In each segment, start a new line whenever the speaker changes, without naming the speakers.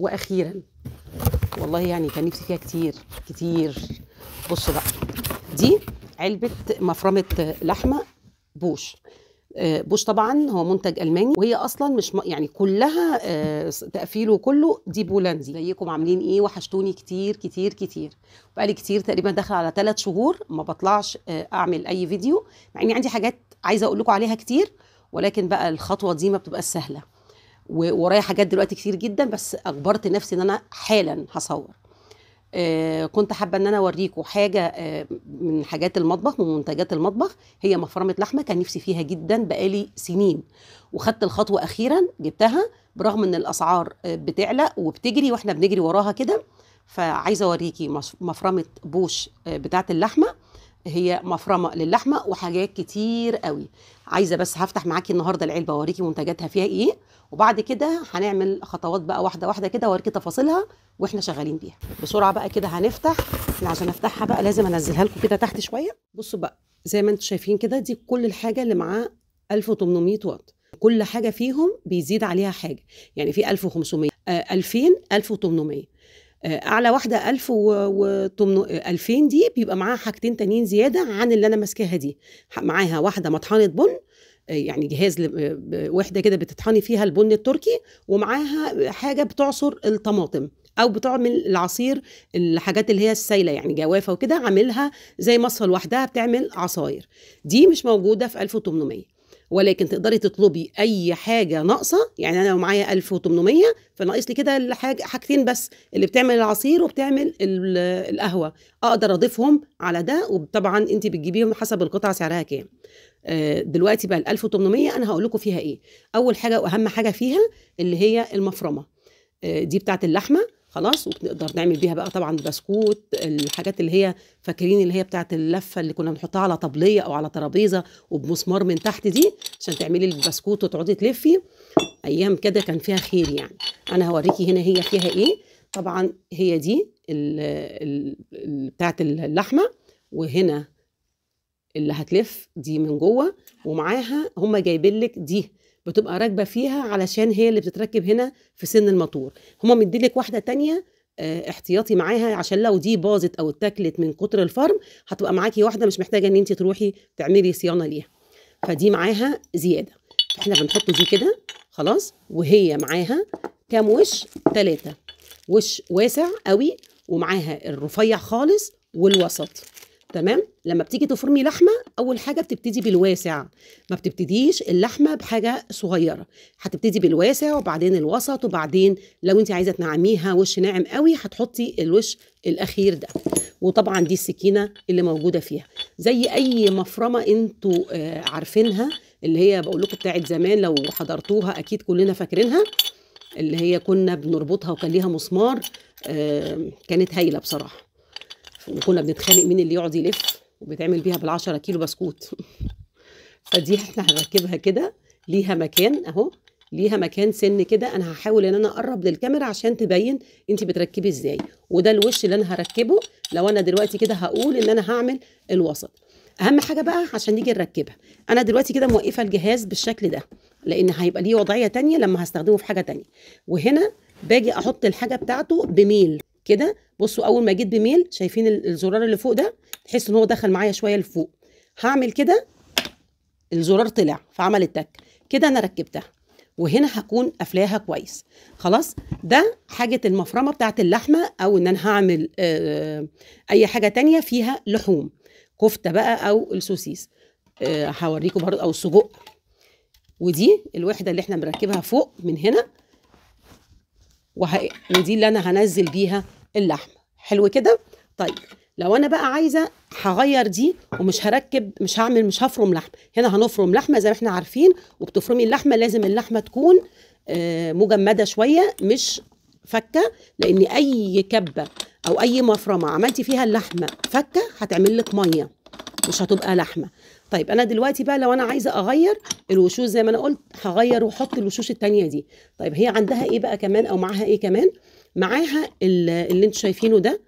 واخيرا والله يعني كان نفسي فيها كتير كتير بص بقى دي علبه مفرمه لحمه بوش آه، بوش طبعا هو منتج الماني وهي اصلا مش يعني كلها آه، تقفيله كله دي بولندي زيكم عاملين ايه وحشتوني كتير كتير كتير بقالي كتير تقريبا داخل على ثلاث شهور ما بطلعش آه، اعمل اي فيديو مع اني عندي حاجات عايزه اقول لكم عليها كتير ولكن بقى الخطوه دي ما بتبقاش سهله وورايا حاجات دلوقتي كتير جدا بس اجبرت نفسي ان انا حالا هصور آه كنت حابه ان انا اوريكم حاجه آه من حاجات المطبخ من منتجات المطبخ هي مفرمه لحمه كان نفسي فيها جدا بقالي سنين وخدت الخطوه اخيرا جبتها برغم ان الاسعار آه بتعلى وبتجري واحنا بنجري وراها كده فعايزه اوريكي مفرمه بوش آه، بتاعه اللحمه هي مفرمه للحمه وحاجات كتير قوي عايزه بس هفتح معاكي النهارده العلبه واوريكي منتجاتها فيها ايه وبعد كده هنعمل خطوات بقى واحده واحده كده واوريكي تفاصيلها واحنا شغالين بيها بسرعه بقى كده هنفتح عشان افتحها بقى لازم انزلها لكم كده تحت شويه بصوا بقى زي ما انتم شايفين كده دي كل الحاجه اللي معاه 1800 واط كل حاجه فيهم بيزيد عليها حاجه يعني في 1500 2000 1800 آه، اعلى واحده 1000 و 2000 دي بيبقى معاها حاجتين تانيين زياده عن اللي انا ماسكاها دي معاها واحده مطحنه بن آه، يعني جهاز وحده كده بتطحني فيها البن التركي ومعاها حاجه بتعصر الطماطم او بتعمل العصير الحاجات اللي هي السايله يعني جوافه وكده عاملها زي مصفى لوحدها بتعمل عصاير دي مش موجوده في 1800 ولكن تقدري تطلبي اي حاجه ناقصه يعني انا لو معايا 1800 فناقص لي كده الحاجه حاجتين بس اللي بتعمل العصير وبتعمل القهوه اقدر اضيفهم على ده وطبعا انت بتجيبيهم حسب القطعه سعرها كام آه، دلوقتي بقى ال 1800 انا هقول لكم فيها ايه اول حاجه واهم حاجه فيها اللي هي المفرمه آه، دي بتاعه اللحمه خلاص وبنقدر نعمل بيها بقى طبعا بسكوت الحاجات اللي هي فاكرين اللي هي بتاعه اللفه اللي كنا بنحطها على طبليه او على ترابيزه وبمسمار من تحت دي عشان تعملي البسكوت وتقعدي تلفي ايام كده كان فيها خير يعني انا هوريكي هنا هي فيها ايه طبعا هي دي بتاعه اللحمه وهنا اللي هتلف دي من جوه ومعاها هم جايبين لك دي بتبقى راكبه فيها علشان هي اللي بتتركب هنا في سن الماتور هما مديلك واحده تانية آه، احتياطي معاها عشان لو دي باظت او اتاكلت من كتر الفرم هتبقى معاكي واحده مش محتاجه ان انت تروحي تعملي صيانه ليها فدي معاها زياده احنا بنحط دي كده خلاص وهي معاها كام وش ثلاثة وش واسع قوي ومعاها الرفيع خالص والوسط تمام لما بتيجي تفرمي لحمه اول حاجه بتبتدي بالواسع ما بتبتديش اللحمه بحاجه صغيره هتبتدي بالواسع وبعدين الوسط وبعدين لو انت عايزه تنعميها وش ناعم قوي هتحطي الوش الاخير ده وطبعا دي السكينه اللي موجوده فيها زي اي مفرمه انتوا آه، عارفينها اللي هي بقول لكم بتاعت زمان لو حضرتوها اكيد كلنا فاكرينها اللي هي كنا بنربطها وكان ليها مسمار آه، كانت هايله بصراحه وكنا بنتخانق مين اللي يقعد يلف وبتعمل بيها بالعشرة كيلو بسكوت فدي احنا هنركبها كده ليها مكان اهو ليها مكان سن كده انا هحاول ان انا اقرب للكاميرا عشان تبين انت بتركبي ازاي وده الوش اللي انا هركبه لو انا دلوقتي كده هقول ان انا هعمل الوسط اهم حاجه بقى عشان نيجي نركبها انا دلوقتي كده موقفه الجهاز بالشكل ده لان هيبقى ليه وضعيه تانية لما هستخدمه في حاجه تانية وهنا باجي احط الحاجه بتاعته بميل كده بصوا اول ما جيت بميل شايفين الزرار اللي فوق ده تحس ان هو دخل معايا شويه لفوق هعمل كده الزرار طلع فعمل التك كده انا ركبتها وهنا هكون قافلاها كويس خلاص ده حاجه المفرمه بتاعه اللحمه او ان انا هعمل آه، آه، اي حاجه تانية فيها لحوم كفته بقى او السوسيس آه، هوريكم برضه او السجق ودي الوحده اللي احنا بنركبها فوق من هنا وه... ودي اللي انا هنزل بيها اللحم حلو كده طيب لو انا بقى عايزه هغير دي ومش هركب مش هعمل مش هفرم لحم هنا هنفرم لحمه زي ما احنا عارفين وبتفرمي اللحمه لازم اللحمه تكون آه، مجمده شويه مش فكه لان اي كبه او اي مفرمه عملتي فيها اللحمه فكه هتعمل لك ميه مش هتبقى لحمه طيب انا دلوقتي بقى لو انا عايزه اغير الوشوش زي ما انا قلت هغير واحط الوشوش التانية دي طيب هي عندها ايه بقى كمان او معاها ايه كمان معاها اللي انتوا شايفينه ده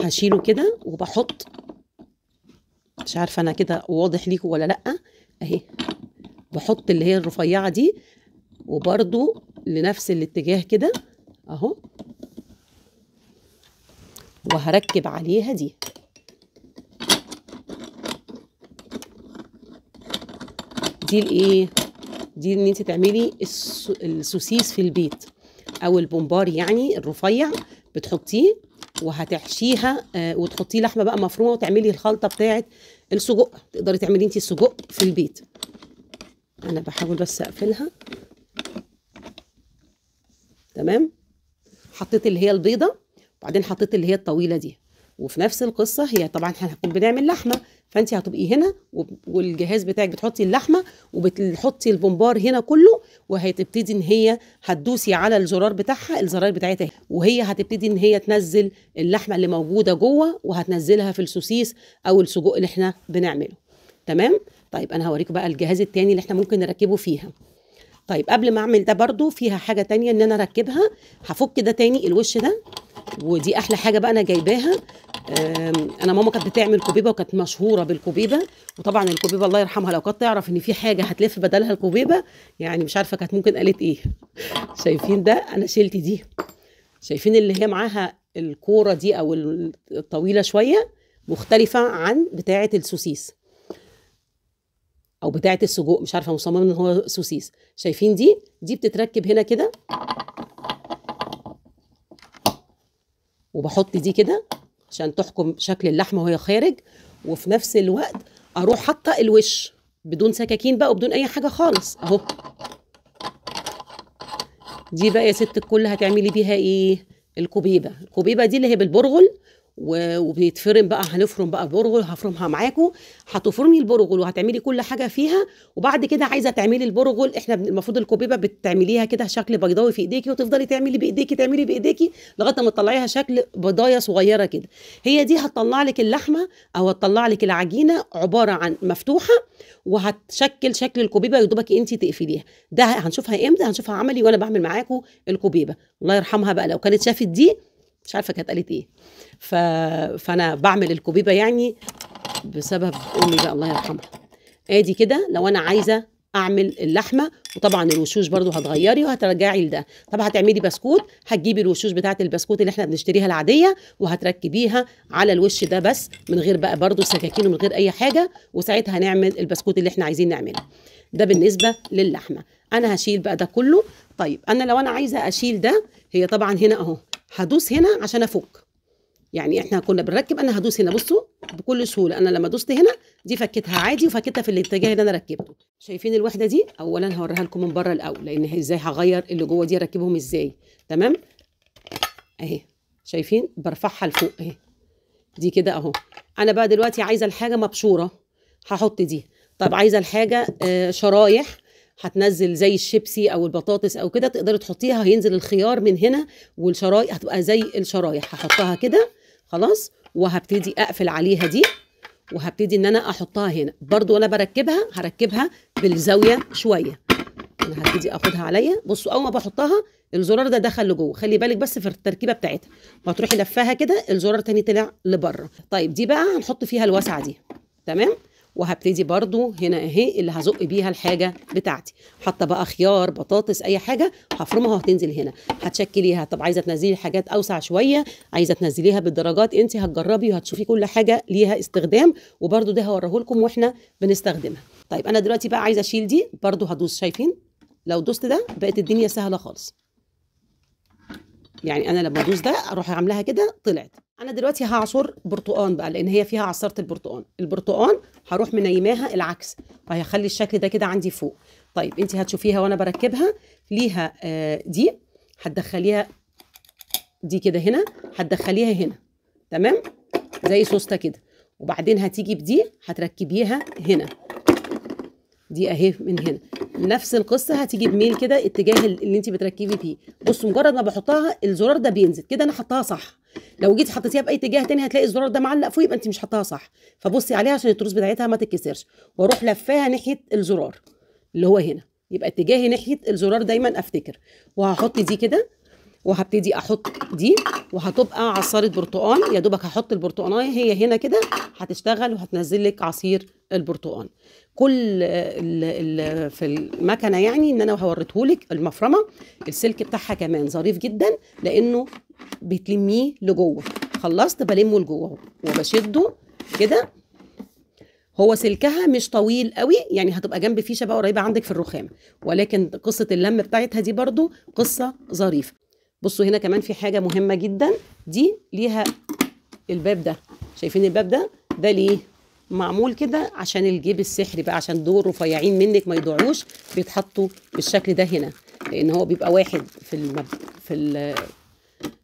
هشيله كده وبحط مش عارفه انا كده واضح ليكم ولا لا اهي بحط اللي هي الرفيعه دي وبرده لنفس الاتجاه كده اهو وهركب عليها دي دي الايه دي ان انت تعملي السوسيس في البيت او البومبار يعني الرفيع بتحطيه وهتحشيها آه، وتحطيه لحمه بقى مفرومه وتعملي الخلطه بتاعه السجق تقدري تعملي انت السجق في البيت انا بحاول بس اقفلها تمام حطيت اللي هي البيضه وبعدين حطيت اللي هي الطويله دي وفي نفس القصه هي طبعا احنا هنكون بنعمل لحمه فانت هتبقي هنا والجهاز بتاعك بتحطي اللحمه وبتحطي البومبار هنا كله وهتبتدي ان هي هتدوسي على الزرار بتاعها الزرار بتاعتها وهي هتبتدي ان هي تنزل اللحمه اللي موجوده جوه وهتنزلها في السوسيس او السجق اللي احنا بنعمله تمام طيب انا هوريكم بقى الجهاز التاني اللي احنا ممكن نركبه فيها طيب قبل ما اعمل ده برضو فيها حاجه تانية ان انا اركبها هفك ده تاني الوش ده ودي احلى حاجه بقى انا جايباها انا ماما كانت بتعمل كوبيبه وكانت مشهوره بالكوبيبه وطبعا الكوبيبه الله يرحمها لو كانت تعرف ان في حاجه هتلف بدلها الكوبيبه يعني مش عارفه كانت ممكن قالت ايه شايفين ده انا شلت دي شايفين اللي هي معاها الكوره دي او الطويله شويه مختلفه عن بتاعه السوسيس او بتاعه السجق مش عارفه مصممه ان هو سوسيس شايفين دي دي بتتركب هنا كده وبحط دي كده عشان تحكم شكل اللحمه وهي خارج وفي نفس الوقت اروح حاطه الوش بدون سكاكين بقى وبدون اي حاجه خالص اهو دي بقى يا ست الكل هتعملي بيها ايه الكوبيبه الكوبيبه دي اللي هي بالبرغل وبيتفرم بقى هنفرم بقى البرغل هفرمها معاكم هتفرمي البرغل وهتعملي كل حاجه فيها وبعد كده عايزه تعملي البرغل احنا المفروض الكوبيبه بتعمليها كده شكل بيضاوي في ايديكي وتفضلي تعملي بايديكي تعملي بايديكي لغايه ما تطلعيها شكل بضايه صغيره كده هي دي هتطلع لك اللحمه او هتطلع لك العجينه عباره عن مفتوحه وهتشكل شكل الكوبيبه يدوبك انت تقفليها ده هنشوفها امتى هنشوفها عملي وانا بعمل معاكم الكوبيبه الله يرحمها بقى لو كانت شافت دي مش عارفه كانت قالت ايه ف... فانا بعمل الكوبيبه يعني بسبب امي بقى الله يرحمها ادي كده لو انا عايزه اعمل اللحمه وطبعا الوشوش برضو هتغيري وهترجعي لده طب هتعملي بسكوت هتجيبي الوشوش بتاعه البسكوت اللي احنا بنشتريها العاديه وهتركبيها على الوش ده بس من غير بقى برضو سكاكين ومن غير اي حاجه وساعتها هنعمل البسكوت اللي احنا عايزين نعمله ده بالنسبه للحمه انا هشيل بقى ده كله طيب انا لو انا عايزه اشيل ده هي طبعا هنا اهو هدوس هنا عشان افك يعني احنا كنا بنركب انا هدوس هنا بصوا بكل سهوله انا لما دوست هنا دي فكتها عادي وفكتها في الاتجاه اللي انا ركبته شايفين الوحده دي اولا هوريها لكم من بره الاول لان ازاي هغير اللي جوه دي اركبهم ازاي تمام اهي شايفين برفعها لفوق اهي دي كده اهو انا بقى دلوقتي عايزه الحاجه مبشوره هحط دي طب عايزه الحاجه آه، شرايح هتنزل زي الشيبسي او البطاطس او كده تقدري تحطيها هينزل الخيار من هنا والشرايح هتبقى زي الشرايح هحطها كده خلاص وهبتدي اقفل عليها دي وهبتدي ان انا احطها هنا برضو وانا بركبها هركبها بالزاويه شويه انا هبتدي اخدها عليا بصوا اول ما بحطها الزرار ده دخل لجوه خلي بالك بس في التركيبه بتاعتها هتروحي لفاها كده الزرار تاني طلع لبره طيب دي بقى هنحط فيها الواسعه دي تمام وهبتدي برضو هنا اهي اللي هزق بيها الحاجه بتاعتي حاطه بقى خيار بطاطس اي حاجه هفرمها وهتنزل هنا هتشكليها طب عايزه تنزلي حاجات اوسع شويه عايزه تنزليها بالدرجات انت هتجربي وهتشوفي كل حاجه ليها استخدام وبرضو ده هوريه لكم واحنا بنستخدمها طيب انا دلوقتي بقى عايزه اشيل دي برضو هدوس شايفين لو دوست ده بقت الدنيا سهله خالص يعني انا لما ادوس ده اروح عاملاها كده طلعت انا دلوقتي هعصر برتقان بقى لان هي فيها عصاره البرتقان البرتقان هروح منيماها العكس فهيخلي الشكل ده كده عندي فوق طيب انت هتشوفيها وانا بركبها ليها آه، دي هتدخليها دي كده هنا هتدخليها هنا تمام زي سوسته كده وبعدين هتيجي بدي هتركبيها هنا دي اهي من هنا نفس القصه هتيجي بميل كده اتجاه اللي انت بتركبي فيه بصوا مجرد ما بحطها الزرار ده بينزل كده انا حطها صح لو جيت حطيتيها باي اتجاه تاني هتلاقي الزرار ده معلق فوق يبقى انت مش حاطاها صح فبصي عليها عشان التروس بتاعتها ما تتكسرش واروح لفاها ناحيه الزرار اللي هو هنا يبقى اتجاهي ناحيه الزرار دايما افتكر وهحط دي كده وهبتدي احط دي وهتبقى عصاره برتقال يا دوبك هحط البرتقانايه هي هنا كده هتشتغل وهتنزل لك عصير البرتقال كل ال في المكنه يعني ان انا هوريه لك المفرمه السلك بتاعها كمان ظريف جدا لانه بتلميه لجوه خلصت بلمه لجوه وبشده كده هو سلكها مش طويل قوي يعني هتبقى جنب فيشه بقى قريبه عندك في الرخام ولكن قصه اللم بتاعتها دي برضو قصه ظريفه بصوا هنا كمان في حاجه مهمه جدا دي ليها الباب ده شايفين الباب ده ده ليه معمول كده عشان الجيب السحري بقى عشان دول رفيعين منك ما يضيعوش بيتحطوا بالشكل ده هنا لان هو بيبقى واحد في المب... في ال...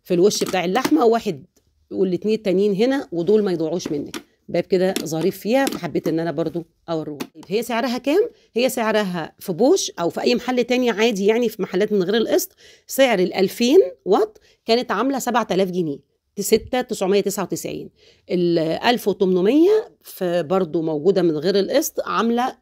في الوش بتاع اللحمه وواحد والاثنين التانيين هنا ودول ما يضيعوش منك باب كده ظريف فيها فحبيت ان انا برضو اوريه طيب، هي سعرها كام هي سعرها في بوش او في اي محل تاني عادي يعني في محلات من غير القسط سعر ال 2000 وات كانت عامله 7000 جنيه 6 999 ال 1800 برضه موجوده من غير القسط عامله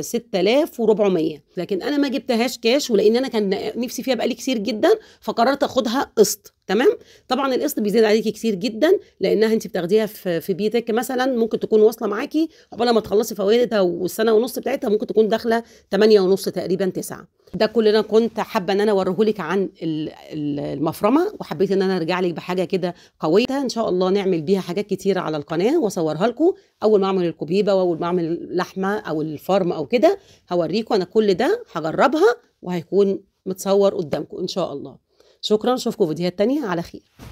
6400 لكن انا ما جبتهاش كاش ولان انا كان نفسي فيها بقالي كتير جدا فقررت اخدها قسط تمام طبعا القسط بيزيد عليكي كتير جدا لانها انت بتاخديها في في بيتك مثلا ممكن تكون واصله معاكي قبل ما تخلصي فوائدها والسنه ونص بتاعتها ممكن تكون داخله 8 ونص تقريبا 9 ده كل انا كنت حابه ان انا لك عن المفرمه وحبيت ان انا ارجع لك بحاجه كده قويه ان شاء الله نعمل بيها حاجات كتيره على القناه واصورها لكم اول ما اعمل الكبيبه واول ما اعمل اللحمه او الفرم او كده هوريكم انا كل ده هجربها وهيكون متصور قدامكم ان شاء الله شكرا نشوفكم فيديوهات تانية على خير